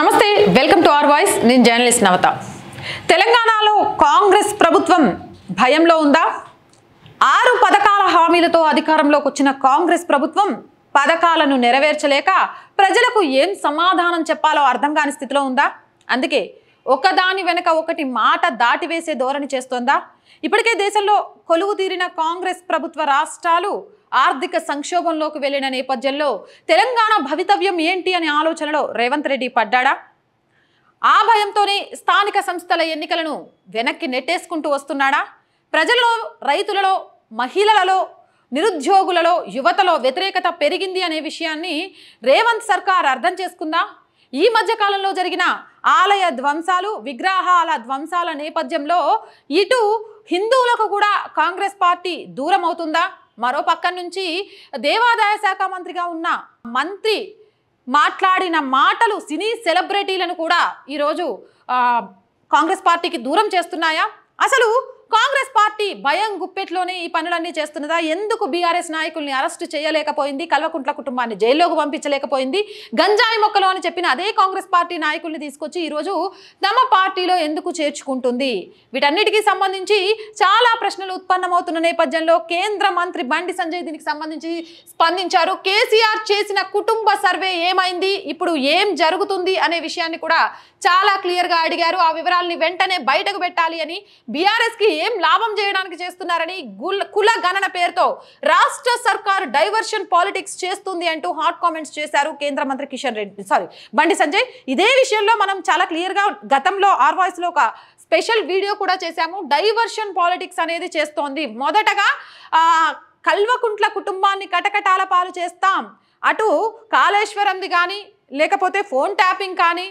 నమస్తే welcome to our voice నేను journalist Navatha తెలంగాణలో కాంగ్రెస్ ప్రభుత్వం భయంలో ఉందా ఆరు పథకాల హామీలతో అధికారంలోకి వచ్చిన కాంగ్రెస్ ప్రభుత్వం పథకాలను నెరవేర్చలేక ప్రజలకు ఏం సమాధానం చెప్పాలో అర్థం కాని స్థితిలో ఉందా అందుకే ఒకదాని వెనక ఒకటి మాట దాటివేసే ధోరణి చేస్తోందా ఇప్పటికే దేశంలో కొలువు తీరిన కాంగ్రెస్ ప్రభుత్వ రాష్ట్రాలు ఆర్థిక సంక్షోభంలోకి వెళ్లిన నేపథ్యంలో తెలంగాణ భవితవ్యం ఏంటి అనే ఆలోచనలో రేవంత్ రెడ్డి పడ్డాడా ఆ భయంతోనే స్థానిక సంస్థల ఎన్నికలను వెనక్కి నెట్టేసుకుంటూ వస్తున్నాడా ప్రజల్లో రైతులలో మహిళలలో నిరుద్యోగులలో యువతలో వ్యతిరేకత పెరిగింది అనే విషయాన్ని రేవంత్ సర్కార్ అర్థం చేసుకుందా ఈ మధ్య కాలంలో జరిగిన ఆలయ ధ్వంసాలు విగ్రహాల ధ్వంసాల నేపథ్యంలో ఇటు హిందువులకు కూడా కాంగ్రెస్ పార్టీ దూరం అవుతుందా మరో పక్క నుంచి దేవాదాయ శాఖ మంత్రిగా ఉన్న మంత్రి మాట్లాడిన మాటలు సినీ సెలబ్రిటీలను కూడా ఈరోజు కాంగ్రెస్ పార్టీకి దూరం చేస్తున్నాయా అసలు కాంగ్రెస్ పార్టీ భయం గుప్పెట్లోనే ఈ పనులన్నీ చేస్తున్నదా ఎందుకు బీఆర్ఎస్ నాయకుల్ని అరెస్టు చేయలేకపోయింది కల్వకుంట్ల కుటుంబాన్ని జైల్లోకి పంపించలేకపోయింది గంజాయి మొక్కలు అని చెప్పిన అదే కాంగ్రెస్ పార్టీ నాయకుల్ని తీసుకొచ్చి ఈరోజు తమ పార్టీలో ఎందుకు చేర్చుకుంటుంది వీటన్నిటికీ సంబంధించి చాలా ప్రశ్నలు ఉత్పన్నమవుతున్న నేపథ్యంలో కేంద్ర మంత్రి బండి సంజయ్ దీనికి సంబంధించి స్పందించారు కేసీఆర్ చేసిన కుటుంబ సర్వే ఏమైంది ఇప్పుడు ఏం జరుగుతుంది అనే విషయాన్ని కూడా చాలా క్లియర్గా అడిగారు ఆ వివరాలని వెంటనే బయటకు పెట్టాలి అని బీఆర్ఎస్కి ఏం లాభం చేయడానికి చేస్తున్నారని కుల గణన పేరుతో రాష్ట్ర సర్కార్ డైవర్షన్ పాలిటిక్స్ చేస్తుంది అంటూ హాట్ కామెంట్స్ చేశారు కేంద్ర మంత్రి కిషన్ రెడ్డి సారీ బండి సంజయ్ ఇదే విషయంలో మనం చాలా క్లియర్గా గతంలో ఆర్ వాయిస్లో ఒక స్పెషల్ వీడియో కూడా చేశాము డైవర్షన్ పాలిటిక్స్ అనేది చేస్తోంది మొదటగా కల్వకుంట్ల కుటుంబాన్ని కటకటాల పాలు చేస్తాం అటు కాళేశ్వరంది కానీ లేకపోతే ఫోన్ ట్యాపింగ్ కానీ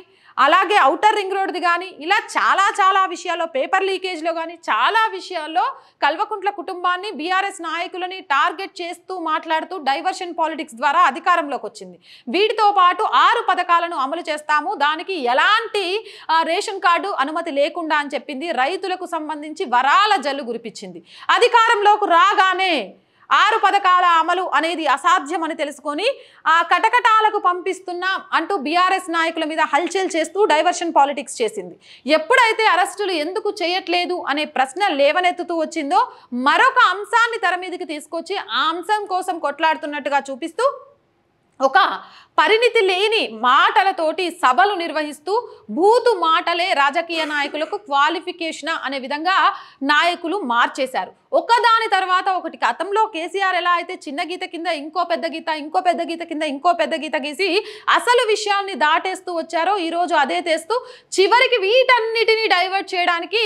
అలాగే అవుటర్ రింగ్ రోడ్ది కానీ ఇలా చాలా చాలా విషయాల్లో పేపర్ లీకేజ్లో కానీ చాలా విషయాల్లో కల్వకుంట్ల కుటుంబాన్ని బీఆర్ఎస్ నాయకులని టార్గెట్ చేస్తూ మాట్లాడుతూ డైవర్షన్ పాలిటిక్స్ ద్వారా అధికారంలోకి వచ్చింది వీటితో పాటు ఆరు పథకాలను అమలు చేస్తాము దానికి ఎలాంటి రేషన్ కార్డు అనుమతి లేకుండా అని చెప్పింది రైతులకు సంబంధించి వరాల జల్లు గురిపించింది అధికారంలోకి రాగానే ఆరు పథకాల అమలు అనేది అసాధ్యమని తెలుసుకొని ఆ కటకటాలకు పంపిస్తున్నాం అంటూ బీఆర్ఎస్ నాయకుల మీద హల్చల్ చేస్తూ డైవర్షన్ పాలిటిక్స్ చేసింది ఎప్పుడైతే అరెస్టులు ఎందుకు చేయట్లేదు అనే ప్రశ్న లేవనెత్తుతూ వచ్చిందో మరొక అంశాన్ని తెర మీదకి తీసుకొచ్చి ఆ అంశం కోసం కొట్లాడుతున్నట్టుగా చూపిస్తూ ఒక పరిణితి లేని మాటలతోటి సభలు నిర్వహిస్తూ బూతు మాటలే రాజకీయ నాయకులకు క్వాలిఫికేషన్ అనే విధంగా నాయకులు మార్చేశారు ఒకదాని తర్వాత ఒకటి గతంలో కేసీఆర్ ఎలా అయితే చిన్న గీత కింద ఇంకో పెద్ద గీత ఇంకో పెద్ద గీత కింద ఇంకో పెద్ద గీత గీసి అసలు విషయాన్ని దాటేస్తూ వచ్చారో ఈరోజు అదే తెస్తూ చివరికి వీటన్నిటిని డైవర్ట్ చేయడానికి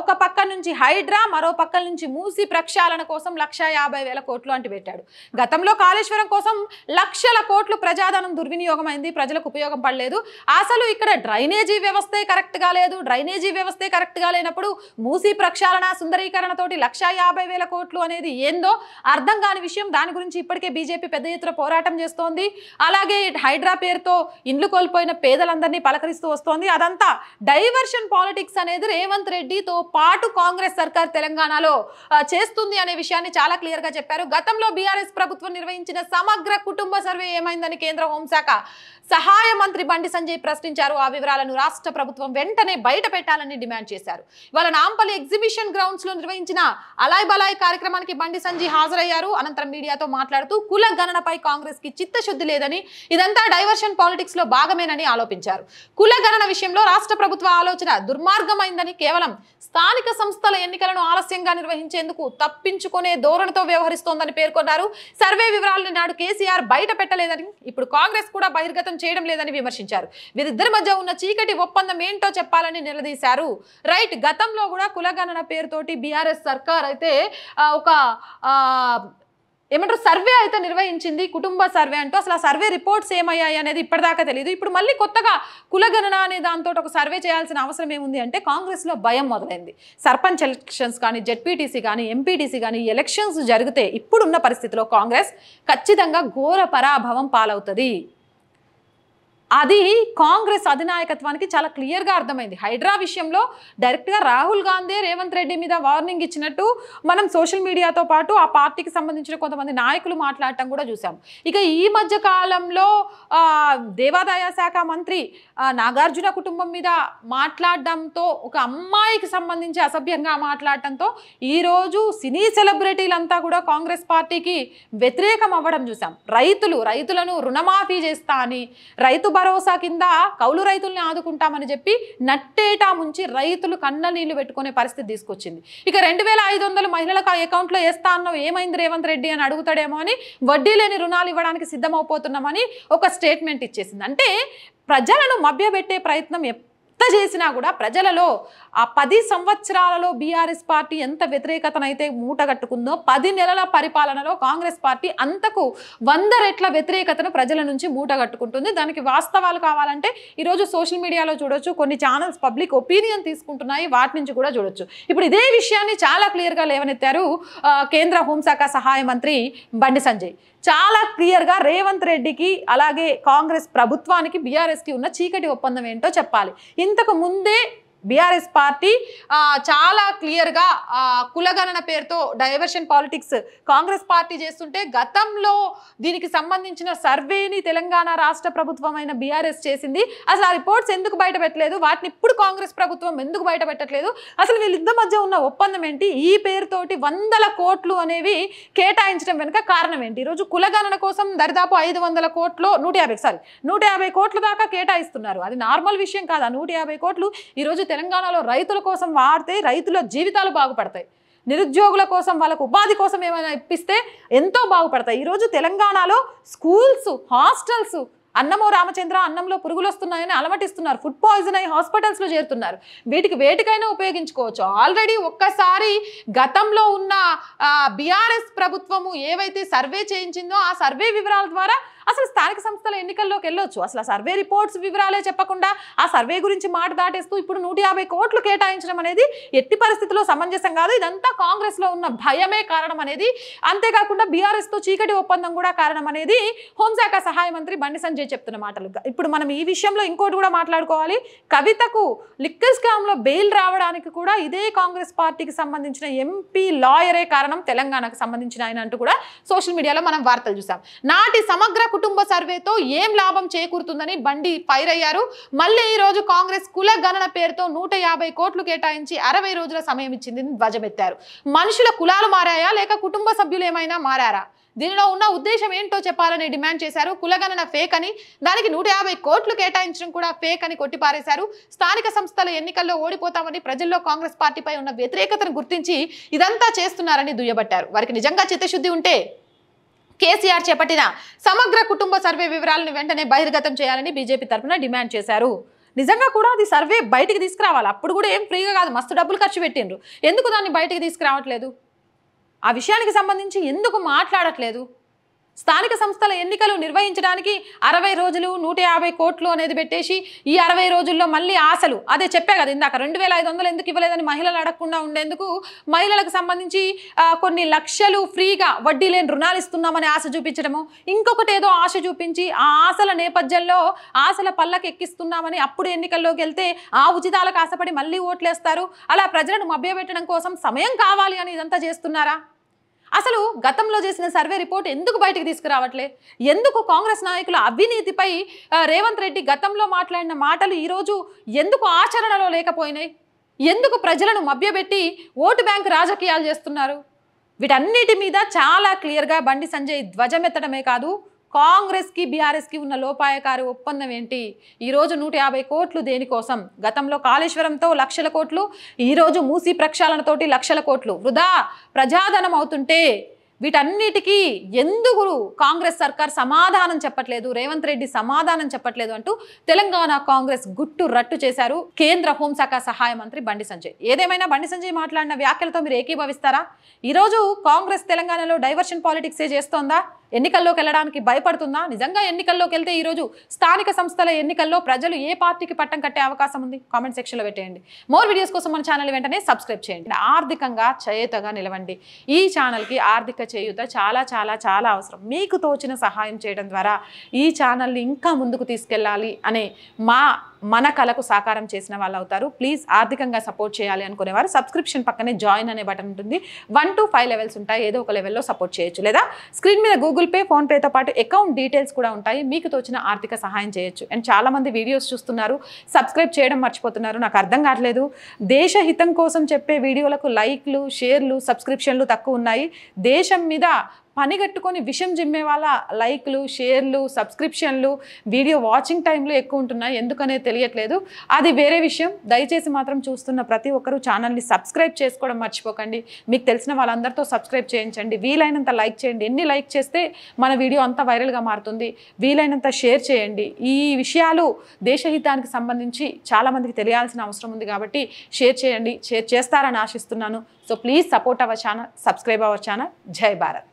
ఒక పక్క నుంచి హైడ్రా మరో పక్క నుంచి మూసి ప్రక్షాళన కోసం లక్ష వేల కోట్లు అంటూ పెట్టాడు గతంలో కాళేశ్వరం కోసం లక్షల కోట్లు ప్రజాధనం దుర్వినియోగం అయింది ప్రజలకు ఉపయోగం పడలేదు అసలు ఇక్కడ డ్రైనేజీ వ్యవస్థే కరెక్ట్గా లేదు డ్రైనేజీ వ్యవస్థే కరెక్ట్గా లేనప్పుడు మూసి ప్రక్షాళన సుందరీకరణతోటి యాభై లక్ష కోట్లు అనేది ఏందో అర్థం కాని విషయం దాని గురించి ఇప్పటికే బీజేపీ పెద్ద ఎత్తున పోరాటం చేస్తోంది అలాగే హైడ్రా పేరుతో ఇండ్లు కోల్పోయిన పేదలందరినీ పలకరిస్తూ వస్తోంది అదంతా డైవర్షన్ పాలిటిక్స్ అనేది రేవంత్ రెడ్డితో పాటు కాంగ్రెస్ సర్కార్ తెలంగాణలో చేస్తుంది అనే విషయాన్ని చాలా క్లియర్ గా చెప్పారు గతంలో బీఆర్ఎస్ ప్రభుత్వం నిర్వహించిన సమగ్ర కుటుంబ సర్వే ఏమైందని కేంద్ర హోంశాఖ సహాయ మంత్రి బండి సంజయ్ ప్రశ్నించారు ఆ వివరాలను రాష్ట్ర ప్రభుత్వం వెంటనే బయట పెట్టాలని డిమాండ్ చేశారు ఇవాళ నాంపల్లి ఎగ్జిబిషన్ గ్రౌండ్స్ లో నిర్వహించిన అలాయ్ బలాయ్ కార్యక్రమానికి బండి సంజీ హాజరయ్యారు అనంతరం మీడియాతో మాట్లాడుతూ కుల గణనపై కాంగ్రెస్ కి చిత్తశుద్ధి లేదని ఇదంతా డైవర్షన్ పాలిటిక్స్ లో భాగమేనని ఆరోపించారు కుల గణన విషయంలో రాష్ట్ర ప్రభుత్వ ఆలోచన దుర్మార్గమైందని కేవలం స్థానిక సంస్థల ఎన్నికలను ఆలస్యంగా నిర్వహించేందుకు తప్పించుకునే ధోరణితో వ్యవహరిస్తోందని పేర్కొన్నారు సర్వే వివరాలను నాడు కేసీఆర్ బయట పెట్టలేదని ఇప్పుడు కాంగ్రెస్ కూడా బహిర్గతం చేయడం లేదని విమర్శించారు వీరిద్దరి మధ్య ఉన్న చీకటి ఒప్పందం ఏంటో చెప్పాలని నిలదీశారు రైట్ గతంలో కూడా కుల గణన పేరుతోటి బీఆర్ఎస్ సర్కార్ అయితే ఒక ఏమంటారు సర్వే అయితే నిర్వహించింది కుటుంబ సర్వే అంటూ అసలు ఆ సర్వే రిపోర్ట్స్ ఏమయ్యాయి అనేది ఇప్పటిదాకా తెలియదు ఇప్పుడు మళ్ళీ కొత్తగా కులగణన అనే దాంతో ఒక సర్వే చేయాల్సిన అవసరం ఏముంది అంటే కాంగ్రెస్లో భయం మొదలైంది సర్పంచ్ ఎలక్షన్స్ కానీ జెడ్పీటీసీ కానీ ఎంపీటీసీ కానీ ఎలక్షన్స్ జరిగితే ఇప్పుడున్న పరిస్థితిలో కాంగ్రెస్ ఖచ్చితంగా ఘోర పరాభవం పాలవుతుంది అది కాంగ్రెస్ అధినాయకత్వానికి చాలా క్లియర్గా అర్థమైంది హైడ్రా విషయంలో డైరెక్ట్గా రాహుల్ గాంధీ రేవంత్ రెడ్డి మీద వార్నింగ్ ఇచ్చినట్టు మనం సోషల్ మీడియాతో పాటు ఆ పార్టీకి సంబంధించిన కొంతమంది నాయకులు మాట్లాడటం కూడా చూసాం ఇక ఈ మధ్య కాలంలో దేవాదాయ శాఖ మంత్రి నాగార్జున కుటుంబం మీద మాట్లాడడంతో ఒక అమ్మాయికి సంబంధించి అసభ్యంగా మాట్లాడటంతో ఈరోజు సినీ సెలబ్రిటీలంతా కూడా కాంగ్రెస్ పార్టీకి వ్యతిరేకం అవ్వడం చూసాం రైతులు రైతులను రుణమాఫీ చేస్తా అని రైతు భరోసా కింద కౌలు రైతుల్ని ఆదుకుంటామని చెప్పి నట్టేటా ముంచి రైతులు కన్న నీళ్లు పెట్టుకునే పరిస్థితి తీసుకొచ్చింది ఇక రెండు వేల ఐదు వందలు మహిళలకు ఆ అకౌంట్లో వేస్తా అన్నావు ఏమైంది రేవంత్ రెడ్డి అని అడుగుతాడేమో అని వడ్డీ లేని రుణాలు ఇవ్వడానికి సిద్ధమవుపోతున్నామని ఒక స్టేట్మెంట్ ఇచ్చేసింది అంటే ప్రజలను మభ్యపెట్టే ప్రయత్నం ఎంత చేసినా కూడా ప్రజలలో ఆ పది సంవత్సరాలలో బీఆర్ఎస్ పార్టీ ఎంత వ్యతిరేకతనైతే మూటగట్టుకుందో పది నెలల పరిపాలనలో కాంగ్రెస్ పార్టీ అంతకు వంద రెట్ల వ్యతిరేకతను ప్రజల నుంచి మూటగట్టుకుంటుంది దానికి వాస్తవాలు కావాలంటే ఈరోజు సోషల్ మీడియాలో చూడొచ్చు కొన్ని ఛానల్స్ పబ్లిక్ ఒపీనియన్ తీసుకుంటున్నాయి వాటి నుంచి కూడా చూడొచ్చు ఇప్పుడు ఇదే విషయాన్ని చాలా క్లియర్గా లేవనెత్తారు కేంద్ర హోంశాఖ సహాయ మంత్రి బండి సంజయ్ చాలా క్లియర్గా రేవంత్ రెడ్డికి అలాగే కాంగ్రెస్ ప్రభుత్వానికి బీఆర్ఎస్కి ఉన్న చీకటి ఒప్పందం ఏంటో చెప్పాలి ఇంతకు ముందే బీఆర్ఎస్ పార్టీ చాలా క్లియర్గా కులగణన పేరుతో డైవర్షన్ పాలిటిక్స్ కాంగ్రెస్ పార్టీ చేస్తుంటే గతంలో దీనికి సంబంధించిన సర్వేని తెలంగాణ రాష్ట్ర ప్రభుత్వం అయిన బీఆర్ఎస్ చేసింది అసలు ఆ రిపోర్ట్స్ ఎందుకు బయట పెట్టలేదు వాటిని ఇప్పుడు కాంగ్రెస్ ప్రభుత్వం ఎందుకు బయట పెట్టట్లేదు అసలు వీళ్ళిద్దరి మధ్య ఉన్న ఒప్పందం ఏంటి ఈ పేరుతోటి వందల కోట్లు అనేవి కేటాయించడం వెనుక కారణం ఏంటి ఈరోజు కులగణన కోసం దరిదాపు ఐదు వందల కోట్లు నూట యాభై సారీ నూట యాభై కోట్ల దాకా కేటాయిస్తున్నారు అది నార్మల్ విషయం కాదు ఆ నూట యాభై కోట్లు ఈరోజు తెలంగాణలో రైతుల కోసం వాడితే రైతుల జీవితాలు బాగుపడతాయి నిరుద్యోగుల కోసం వాళ్ళకు ఉపాధి కోసం ఏమైనా ఇప్పిస్తే ఎంతో బాగుపడతాయి ఈరోజు తెలంగాణలో స్కూల్స్ హాస్టల్స్ అన్నమో రామచంద్ర అన్నంలో పురుగులు వస్తున్నాయని అలమటిస్తున్నారు ఫుడ్ పాయిజన్ అయ్యి హాస్పిటల్స్లో చేరుతున్నారు వీటికి వేటికైనా ఉపయోగించుకోవచ్చు ఆల్రెడీ ఒక్కసారి గతంలో ఉన్న బీఆర్ఎస్ ప్రభుత్వము ఏవైతే సర్వే చేయించిందో ఆ సర్వే వివరాల ద్వారా అసలు స్థానిక సంస్థల ఎన్నికల్లోకి వెళ్ళొచ్చు అసలు సర్వే రిపోర్ట్స్ వివరాలే చెప్పకుండా ఆ సర్వే గురించి మాట దాటేస్తూ ఇప్పుడు నూట కోట్లు కేటాయించడం అనేది ఎట్టి పరిస్థితిలో సమంజసం కాదు ఇదంతా కాంగ్రెస్లో ఉన్న భయమే కారణం అనేది అంతేకాకుండా బీఆర్ఎస్తో చీకటి ఒప్పందం కూడా కారణం అనేది హోంశాఖ సహాయ మంత్రి బండి సంజయ్ చెప్తున్న మాటలు ఇప్పుడు మనం ఈ విషయంలో ఇంకోటి కూడా మాట్లాడుకోవాలి కవితకు లిక్కర్ స్కామ్లో బెయిల్ రావడానికి కూడా ఇదే కాంగ్రెస్ పార్టీకి సంబంధించిన ఎంపీ లాయరే కారణం తెలంగాణకు సంబంధించిన ఆయన అంటూ కూడా సోషల్ మీడియాలో మనం వార్తలు చూసాం నాటి సమగ్ర కుటుంబ సర్వేతో ఏం లాభం చేకూరుతుందని బండి ఫైరయ్యారు మళ్ళీ ఈ రోజు కాంగ్రెస్ కుల గణన పేరుతో నూట యాభై కోట్లు కేటాయించి అరవై రోజుల సమయం ఇచ్చింది ధ్వజమెత్తారు మనుషుల కులాలు మారాయా లేక కుటుంబ సభ్యులు ఏమైనా మారారా దీనిలో ఉన్న ఉద్దేశం ఏంటో చెప్పాలని డిమాండ్ చేశారు కులగణన ఫేక్ అని దానికి నూట యాభై కోట్లు కేటాయించడం కూడా ఫేక్ అని కొట్టిపారేశారు స్థానిక సంస్థల ఎన్నికల్లో ఓడిపోతామని ప్రజల్లో కాంగ్రెస్ పార్టీపై ఉన్న వ్యతిరేకతను గుర్తించి ఇదంతా చేస్తున్నారని దుయ్యబట్టారు వారికి నిజంగా చిత్తశుద్ధి ఉంటే కేసీఆర్ చేపట్టిన సమగ్ర కుటుంబ సర్వే వివరాలను వెంటనే బహిర్గతం చేయాలని బీజేపీ తరఫున డిమాండ్ చేశారు నిజంగా కూడా అది సర్వే బయటికి తీసుకురావాలి అప్పుడు కూడా ఏం ఫ్రీగా కాదు మస్తు డబ్బులు ఖర్చు పెట్టిండ్రు ఎందుకు దాన్ని బయటికి తీసుకురావట్లేదు ఆ విషయానికి సంబంధించి ఎందుకు మాట్లాడట్లేదు స్థానిక సంస్థల ఎన్నికలు నిర్వహించడానికి అరవై రోజులు నూట యాభై కోట్లు అనేది పెట్టేసి ఈ అరవై రోజుల్లో మళ్ళీ ఆశలు అదే చెప్పే కదా ఇందాక రెండు వేల ఐదు వందలు ఎందుకు ఇవ్వలేదని మహిళలు అడగకుండా ఉండేందుకు మహిళలకు సంబంధించి కొన్ని లక్షలు ఫ్రీగా వడ్డీ లేని రుణాలు ఇస్తున్నామని ఆశ చూపించడము ఇంకొకటి ఏదో ఆశ చూపించి ఆ ఆశల నేపథ్యంలో ఆశల పళ్ళకి ఎక్కిస్తున్నామని అప్పుడు ఎన్నికల్లోకి వెళ్తే ఆ ఉచితాలకు ఆశపడి మళ్ళీ ఓట్లేస్తారు అలా ప్రజలను మభ్యపెట్టడం కోసం సమయం కావాలి అని ఇదంతా చేస్తున్నారా అసలు గతంలో చేసిన సర్వే రిపోర్ట్ ఎందుకు బయటకు తీసుకురావట్లే ఎందుకు కాంగ్రెస్ నాయకుల అవినీతిపై రేవంత్ రెడ్డి గతంలో మాట్లాడిన మాటలు ఈరోజు ఎందుకు ఆచరణలో లేకపోయినాయి ఎందుకు ప్రజలను మభ్యపెట్టి ఓటు బ్యాంకు రాజకీయాలు చేస్తున్నారు వీటన్నిటి మీద చాలా క్లియర్గా బండి సంజయ్ ధ్వజమెత్తడమే కాదు కాంగ్రెస్కి బీఆర్ఎస్కి ఉన్న లోపాయకారి ఒప్పందం ఏంటి ఈరోజు నూట యాభై కోట్లు దేనికోసం గతంలో కాళేశ్వరంతో లక్షల కోట్లు ఈరోజు మూసి ప్రక్షాళనతోటి లక్షల కోట్లు వృధా ప్రజాధనం అవుతుంటే వీటన్నిటికీ ఎందుకు కాంగ్రెస్ సర్కార్ సమాధానం చెప్పట్లేదు రేవంత్ రెడ్డి సమాధానం చెప్పట్లేదు అంటూ తెలంగాణ కాంగ్రెస్ గుట్టు రట్టు చేశారు కేంద్ర హోంశాఖ సహాయ మంత్రి బండి సంజయ్ ఏదేమైనా బండి సంజయ్ మాట్లాడిన వ్యాఖ్యలతో మీరు ఏకీభవిస్తారా ఈరోజు కాంగ్రెస్ తెలంగాణలో డైవర్షన్ పాలిటిక్సే చేస్తోందా ఎన్నికల్లోకి వెళ్ళడానికి భయపడుతుందా నిజంగా ఎన్నికల్లోకి వెళ్తే ఈరోజు స్థానిక సంస్థల ఎన్నికల్లో ప్రజలు ఏ పార్టీకి పట్టం కట్టే అవకాశం ఉంది కామెంట్ సెక్షన్లో పెట్టేయండి మోర్ వీడియోస్ కోసం మన ఛానల్ వెంటనే సబ్స్క్రైబ్ చేయండి ఆర్థికంగా చేయుతగా నిలవండి ఈ ఛానల్కి ఆర్థిక చేయుత చాలా చాలా చాలా అవసరం మీకు తోచిన సహాయం చేయడం ద్వారా ఈ ఛానల్ని ఇంకా ముందుకు తీసుకెళ్ళాలి అనే మా మన కళకు సాకారం చేసిన వాళ్ళు అవుతారు ప్లీజ్ ఆర్థికంగా సపోర్ట్ చేయాలి అనుకునేవారు సబ్స్క్రిప్షన్ పక్కనే జాయిన్ అనే బటన్ ఉంటుంది వన్ టు ఫైవ్ లెవెల్స్ ఉంటాయి ఏదో ఒక లెవెల్లో సపోర్ట్ చేయొచ్చు లేదా స్క్రీన్ మీద గూగుల్ పే ఫోన్పేతో పాటు అకౌంట్ డీటెయిల్స్ కూడా ఉంటాయి మీకు తోచిన ఆర్థిక సహాయం చేయొచ్చు అండ్ చాలామంది వీడియోస్ చూస్తున్నారు సబ్స్క్రైబ్ చేయడం మర్చిపోతున్నారు నాకు అర్థం కావట్లేదు దేశహితం కోసం చెప్పే వీడియోలకు లైక్లు షేర్లు సబ్స్క్రిప్షన్లు తక్కువ ఉన్నాయి దేశం మీద పని కట్టుకొని విషం జిమ్మే వాళ్ళ లైక్లు షేర్లు సబ్స్క్రిప్షన్లు వీడియో వాచింగ్ టైంలు ఎక్కువ ఉంటున్నాయి ఎందుకనే తెలియట్లేదు అది వేరే విషయం దయచేసి మాత్రం చూస్తున్న ప్రతి ఒక్కరూ ఛానల్ని సబ్స్క్రైబ్ చేసుకోవడం మర్చిపోకండి మీకు తెలిసిన వాళ్ళందరితో సబ్స్క్రైబ్ చేయించండి వీలైనంత లైక్ చేయండి ఎన్ని లైక్ చేస్తే మన వీడియో అంతా వైరల్గా మారుతుంది వీలైనంత షేర్ చేయండి ఈ విషయాలు దేశహితానికి సంబంధించి చాలామందికి తెలియాల్సిన అవసరం ఉంది కాబట్టి షేర్ చేయండి షేర్ చేస్తారని ఆశిస్తున్నాను so please support our channel subscribe our channel Jai Bharat